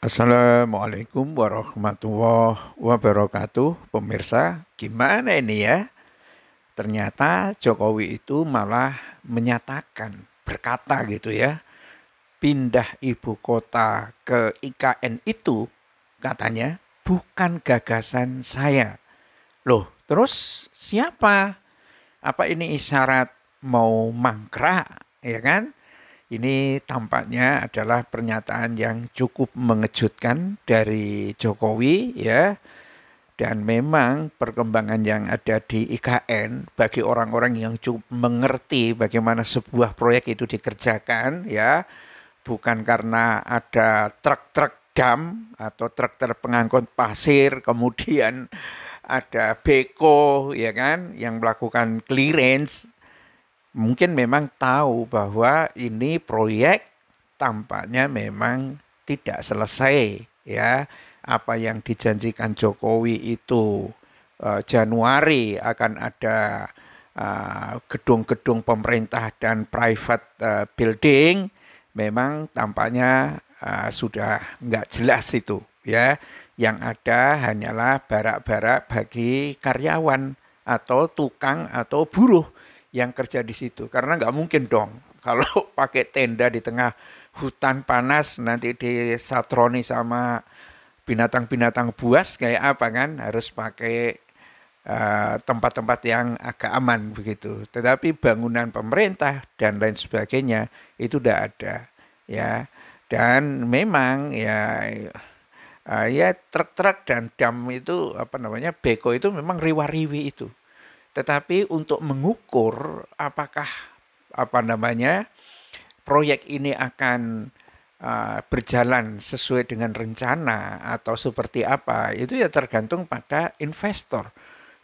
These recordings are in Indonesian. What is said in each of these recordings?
Assalamualaikum warahmatullahi wabarakatuh. Pemirsa, gimana ini ya? Ternyata Jokowi itu malah menyatakan, berkata gitu ya, pindah ibu kota ke IKN itu katanya bukan gagasan saya. Loh, terus siapa? Apa ini isyarat mau mangkrak, ya kan? Ini tampaknya adalah pernyataan yang cukup mengejutkan dari Jokowi ya. Dan memang perkembangan yang ada di IKN bagi orang-orang yang cukup mengerti bagaimana sebuah proyek itu dikerjakan ya, bukan karena ada truk-truk dam atau truk-truk pengangkut pasir kemudian ada Beko ya kan yang melakukan clearance mungkin memang tahu bahwa ini proyek tampaknya memang tidak selesai ya apa yang dijanjikan Jokowi itu eh, Januari akan ada eh, gedung-gedung uh, pemerintah dan private eh, building memang tampaknya eh, sudah nggak jelas itu ya yang ada hanyalah barak-barak bagi karyawan atau tukang atau buruh yang kerja di situ. Karena nggak mungkin dong kalau pakai tenda di tengah hutan panas nanti disatroni sama binatang-binatang buas kayak apa kan harus pakai eh, tempat-tempat uh, yang agak aman begitu. Tetapi bangunan pemerintah dan lain sebagainya itu udah ada ya. Dan memang ya uh, ya truk-truk dan dam itu apa namanya beko itu memang riwa-riwi itu tetapi untuk mengukur apakah apa namanya proyek ini akan uh, berjalan sesuai dengan rencana atau seperti apa itu ya tergantung pada investor.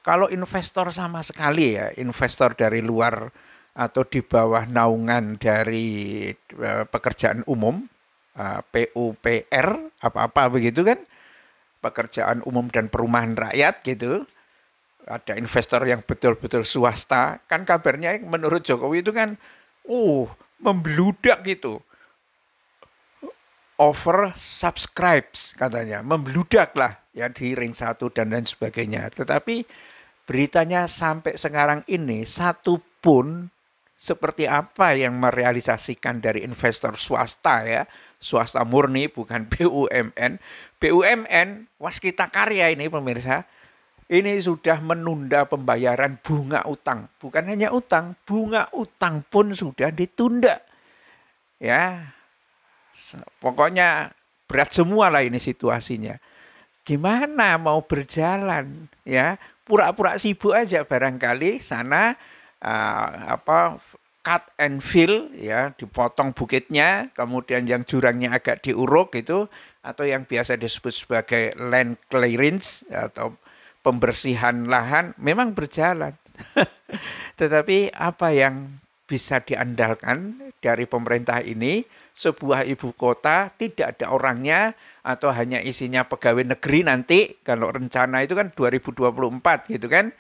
Kalau investor sama sekali ya investor dari luar atau di bawah naungan dari uh, pekerjaan umum uh, eh, PUPR apa-apa begitu kan pekerjaan umum dan perumahan rakyat gitu ada investor yang betul-betul swasta, kan kabarnya menurut Jokowi itu kan, uh, membludak gitu. Over subscribes katanya, membludak lah ya di ring satu dan lain sebagainya. Tetapi beritanya sampai sekarang ini satu pun seperti apa yang merealisasikan dari investor swasta ya, swasta murni bukan BUMN. BUMN waskita karya ini pemirsa ini sudah menunda pembayaran bunga utang. Bukan hanya utang, bunga utang pun sudah ditunda. Ya, pokoknya berat semua lah ini situasinya. Gimana mau berjalan? Ya, pura-pura sibuk aja barangkali sana uh, apa cut and fill ya dipotong bukitnya kemudian yang jurangnya agak diuruk itu atau yang biasa disebut sebagai land clearance atau pembersihan lahan memang berjalan. Tetapi apa yang bisa diandalkan dari pemerintah ini, sebuah ibu kota tidak ada orangnya atau hanya isinya pegawai negeri nanti kalau rencana itu kan 2024 gitu kan.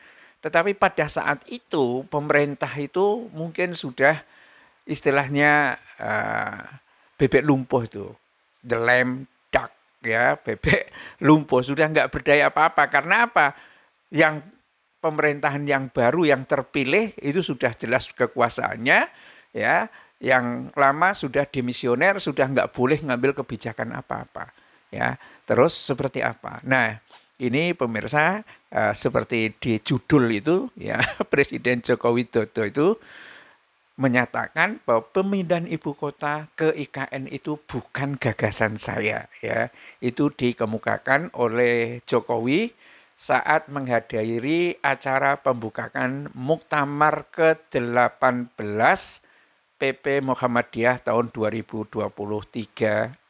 Tetapi pada saat itu pemerintah itu mungkin sudah istilahnya uh, bebek lumpuh itu, the lamb ya bebek lumpuh sudah nggak berdaya apa-apa karena apa yang pemerintahan yang baru yang terpilih itu sudah jelas kekuasaannya ya yang lama sudah demisioner sudah nggak boleh ngambil kebijakan apa-apa ya terus seperti apa nah ini pemirsa eh, seperti di judul itu ya Presiden Joko Widodo itu menyatakan bahwa pemindahan ibu kota ke IKN itu bukan gagasan saya ya. Itu dikemukakan oleh Jokowi saat menghadiri acara pembukaan Muktamar ke-18 PP Muhammadiyah tahun 2023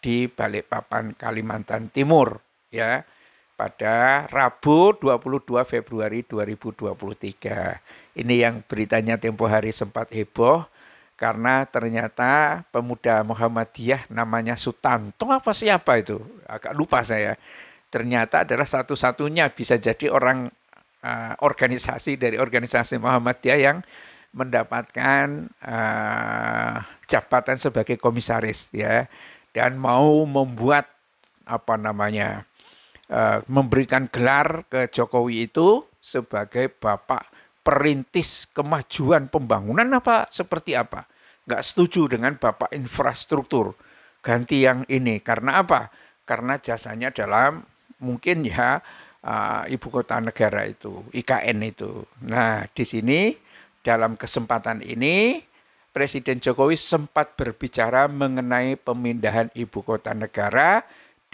di Balikpapan Kalimantan Timur ya pada Rabu 22 Februari 2023. Ini yang beritanya tempo hari sempat heboh karena ternyata pemuda Muhammadiyah namanya Sutanto apa siapa itu? Agak lupa saya. Ternyata adalah satu-satunya bisa jadi orang uh, organisasi dari organisasi Muhammadiyah yang mendapatkan uh, jabatan sebagai komisaris ya dan mau membuat apa namanya Eh, memberikan gelar ke Jokowi itu sebagai bapak perintis kemajuan pembangunan apa seperti apa? Nggak setuju dengan bapak infrastruktur. Ganti yang ini karena apa? Karena jasanya dalam mungkin ya eh, ibu kota negara itu IKN itu. Nah di sini dalam kesempatan ini Presiden Jokowi sempat berbicara mengenai pemindahan ibu kota negara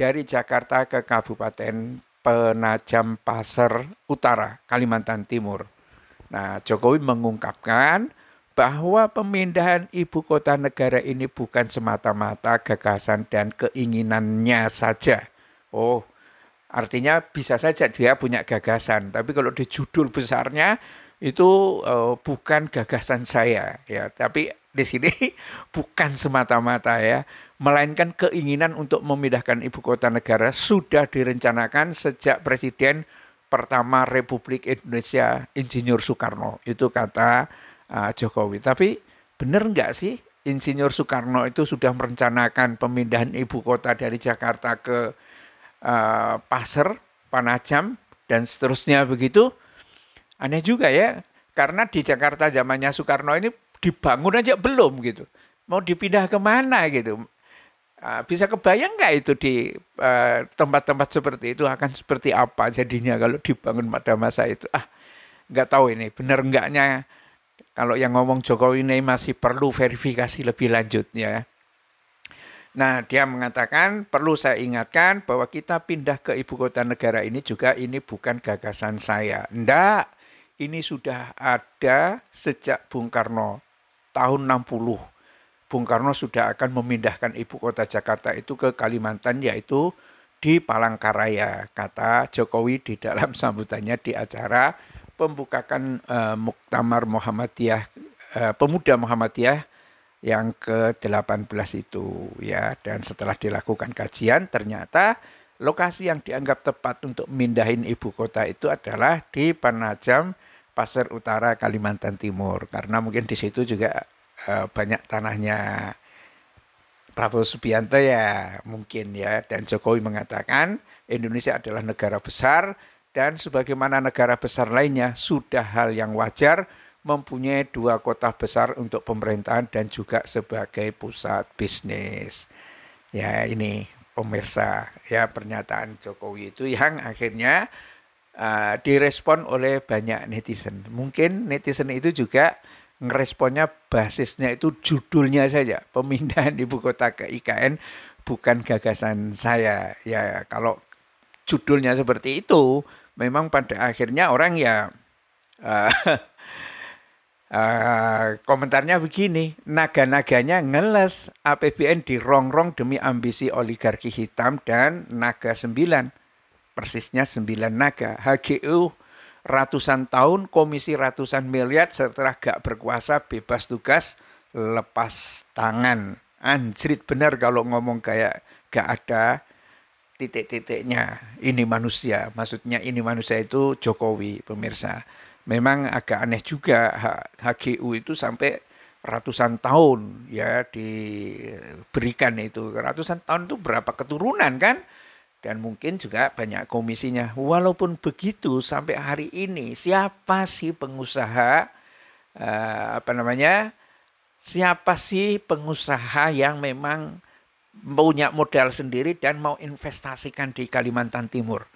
dari Jakarta ke Kabupaten Penajam Pasar Utara, Kalimantan Timur. Nah, Jokowi mengungkapkan bahwa pemindahan ibu kota negara ini bukan semata-mata gagasan dan keinginannya saja. Oh, artinya bisa saja dia punya gagasan, tapi kalau di judul besarnya itu eh, bukan gagasan saya ya, tapi di sini bukan semata-mata ya, melainkan keinginan untuk memindahkan ibu kota negara sudah direncanakan sejak Presiden pertama Republik Indonesia Insinyur Soekarno. Itu kata uh, Jokowi. Tapi benar nggak sih Insinyur Soekarno itu sudah merencanakan pemindahan ibu kota dari Jakarta ke uh, Pasir, Panajam, dan seterusnya begitu? Aneh juga ya, karena di Jakarta zamannya Soekarno ini dibangun aja belum gitu. Mau dipindah kemana gitu. Ah, bisa kebayang nggak itu di eh, tempat-tempat uh, seperti itu akan seperti apa jadinya kalau dibangun pada masa itu? Ah, nggak tahu ini benar enggaknya kalau yang ngomong Jokowi ini masih perlu verifikasi lebih lanjut ya. Nah, dia mengatakan perlu saya ingatkan bahwa kita pindah ke ibu kota negara ini juga ini bukan gagasan saya. Ndak, ini sudah ada sejak Bung Karno tahun 60 Bung Karno sudah akan memindahkan ibu kota Jakarta itu ke Kalimantan yaitu di Palangkaraya, kata Jokowi di dalam sambutannya di acara pembukaan e, eh, Muktamar Muhammadiyah e, Pemuda Muhammadiyah yang ke-18 itu ya dan setelah dilakukan kajian ternyata lokasi yang dianggap tepat untuk mindahin ibu kota itu adalah di Panajam Pasir Utara Kalimantan Timur karena mungkin di situ juga Eh, banyak tanahnya Prabowo Subianto ya mungkin ya dan Jokowi mengatakan Indonesia adalah negara besar dan sebagaimana negara besar lainnya sudah hal yang wajar mempunyai dua kota besar untuk pemerintahan dan juga sebagai pusat bisnis. Ya ini pemirsa ya pernyataan Jokowi itu yang akhirnya uh, direspon oleh banyak netizen. Mungkin netizen itu juga ngeresponnya basisnya itu judulnya saja pemindahan ibu kota ke IKN bukan gagasan saya ya kalau judulnya seperti itu memang pada akhirnya orang ya uh, uh, komentarnya begini naga-naganya ngeles APBN di dirongrong demi ambisi oligarki hitam dan naga sembilan persisnya sembilan naga HGU ratusan tahun, komisi ratusan miliar, setelah gak berkuasa, bebas tugas, lepas tangan. Anjrit benar kalau ngomong kayak gak ada titik-titiknya. Ini manusia, maksudnya ini manusia itu Jokowi, pemirsa. Memang agak aneh juga HGU itu sampai ratusan tahun ya diberikan itu. Ratusan tahun itu berapa keturunan kan? dan mungkin juga banyak komisinya. Walaupun begitu sampai hari ini siapa sih pengusaha eh, apa namanya? Siapa sih pengusaha yang memang punya modal sendiri dan mau investasikan di Kalimantan Timur?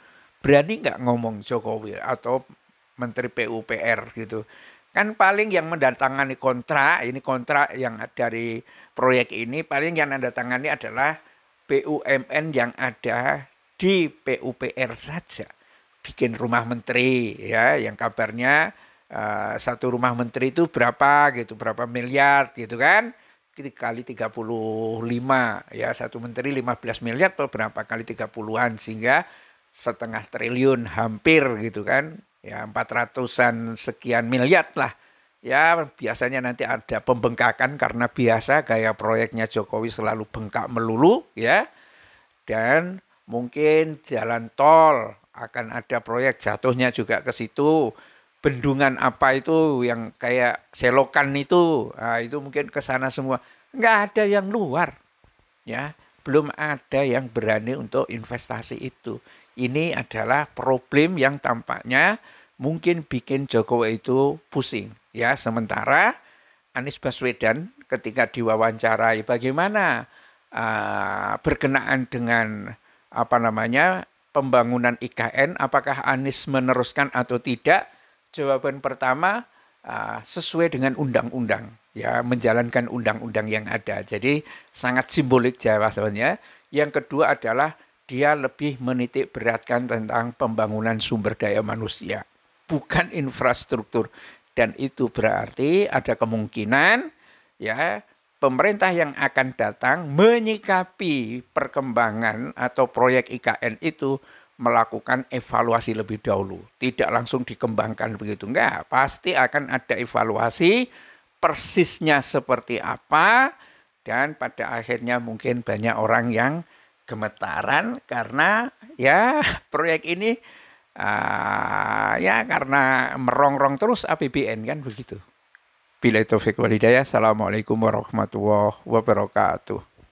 Berani nggak ngomong Jokowi atau Menteri PUPR gitu? Kan paling yang mendatangani kontrak, ini kontrak yang dari proyek ini paling yang anda tangani adalah BUMN yang ada di PUPR saja bikin rumah menteri ya yang kabarnya uh, satu rumah menteri itu berapa gitu berapa miliar gitu kan kali 35 ya satu menteri 15 miliar atau berapa kali 30-an sehingga setengah triliun hampir gitu kan ya 400-an sekian miliar lah ya biasanya nanti ada pembengkakan karena biasa gaya proyeknya Jokowi selalu bengkak melulu ya dan mungkin jalan tol akan ada proyek jatuhnya juga ke situ. Bendungan apa itu yang kayak selokan itu, nah, itu mungkin ke sana semua. nggak ada yang luar. Ya, belum ada yang berani untuk investasi itu. Ini adalah problem yang tampaknya mungkin bikin Jokowi itu pusing. Ya, sementara Anies Baswedan ketika diwawancarai bagaimana uh, berkenaan dengan apa namanya pembangunan IKN apakah Anies meneruskan atau tidak? Jawaban pertama ah, sesuai dengan undang-undang ya menjalankan undang-undang yang ada. Jadi sangat simbolik jawabannya. Yang kedua adalah dia lebih menitik beratkan tentang pembangunan sumber daya manusia, bukan infrastruktur. Dan itu berarti ada kemungkinan ya pemerintah yang akan datang menyikapi perkembangan atau proyek IKN itu melakukan evaluasi lebih dahulu. Tidak langsung dikembangkan begitu. Enggak, pasti akan ada evaluasi persisnya seperti apa dan pada akhirnya mungkin banyak orang yang gemetaran karena ya proyek ini uh, ya karena merongrong terus APBN kan begitu. Bila Taufik Walhidayah. Assalamualaikum warahmatullahi wabarakatuh.